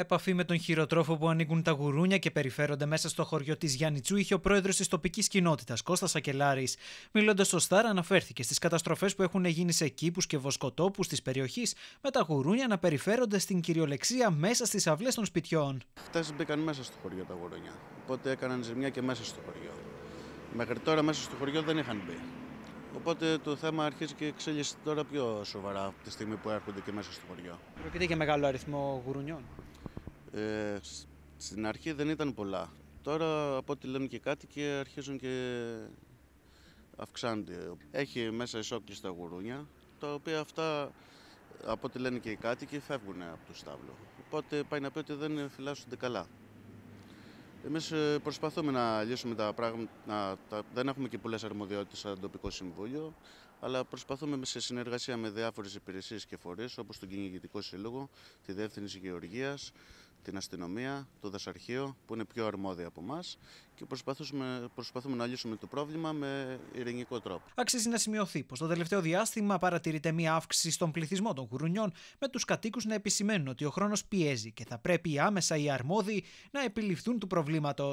Επαφή με τον χειροτρόφο που ανοίγουν τα γουρούνια και περιφέρονται μέσα στο χωριό της Γιάννητσού είχε ο πρόεδρος της τοπικής κοινότητας, Κώστας Ακελάρης. Μιλώντας στο Σταρ, αναφέρθηκε στις καταστροφές που έχουν γίνει σε κήπους και βοσκοτόπους της περιοχής, με τα γουρούνια να περιφέρονται στην κυριολεξία μέσα στις αυλές των σπιτιών. Χθε μπήκαν μέσα στο χωριό τα γουρούνια. Οπότε έκαναν ζημιά και μέσα στο χωριό. Μέχρι τώρα μέσα στο χωριό δεν είχαν μπει. Οπότε το θέμα αρχίζει και εξέλιξε τώρα πιο σοβαρά από τη στιγμή που έρχονται και μέσα στο χωριό. Προκείται και μεγάλο αριθμό γουρουνιών. Ε, στην αρχή δεν ήταν πολλά. Τώρα από ό,τι λένε και κάτι και αρχίζουν και αυξάνονται. Έχει μέσα ισόκλη στα γουρούνια, τα οποία αυτά από ό,τι λένε και οι κάτοικοι φεύγουν από το στάβλο. Οπότε πάει να πει ότι δεν φυλάσσονται καλά. Εμείς ε, προσπαθούμε να λύσουμε τα πράγματα, δεν έχουμε και πολλές αρμοδιότητες σαν τοπικό συμβούλιο, αλλά προσπαθούμε σε συνεργασία με διάφορες υπηρεσίες και φορές, όπως τον Κυνηγητικό Σύλλογο, τη Διεύθυνση Γεωργίας, την αστυνομία, το δασαρχείο που είναι πιο αρμόδια από εμάς και προσπαθούμε, προσπαθούμε να λύσουμε το πρόβλημα με ειρηνικό τρόπο. Αξίζει να σημειωθεί πως το τελευταίο διάστημα παρατηρείται μία αύξηση στον πληθυσμό των γουρουνιών, με τους κατοίκους να επισημαίνουν ότι ο χρόνος πιέζει και θα πρέπει άμεσα οι αρμόδιοι να επιληφθούν του προβλήματος.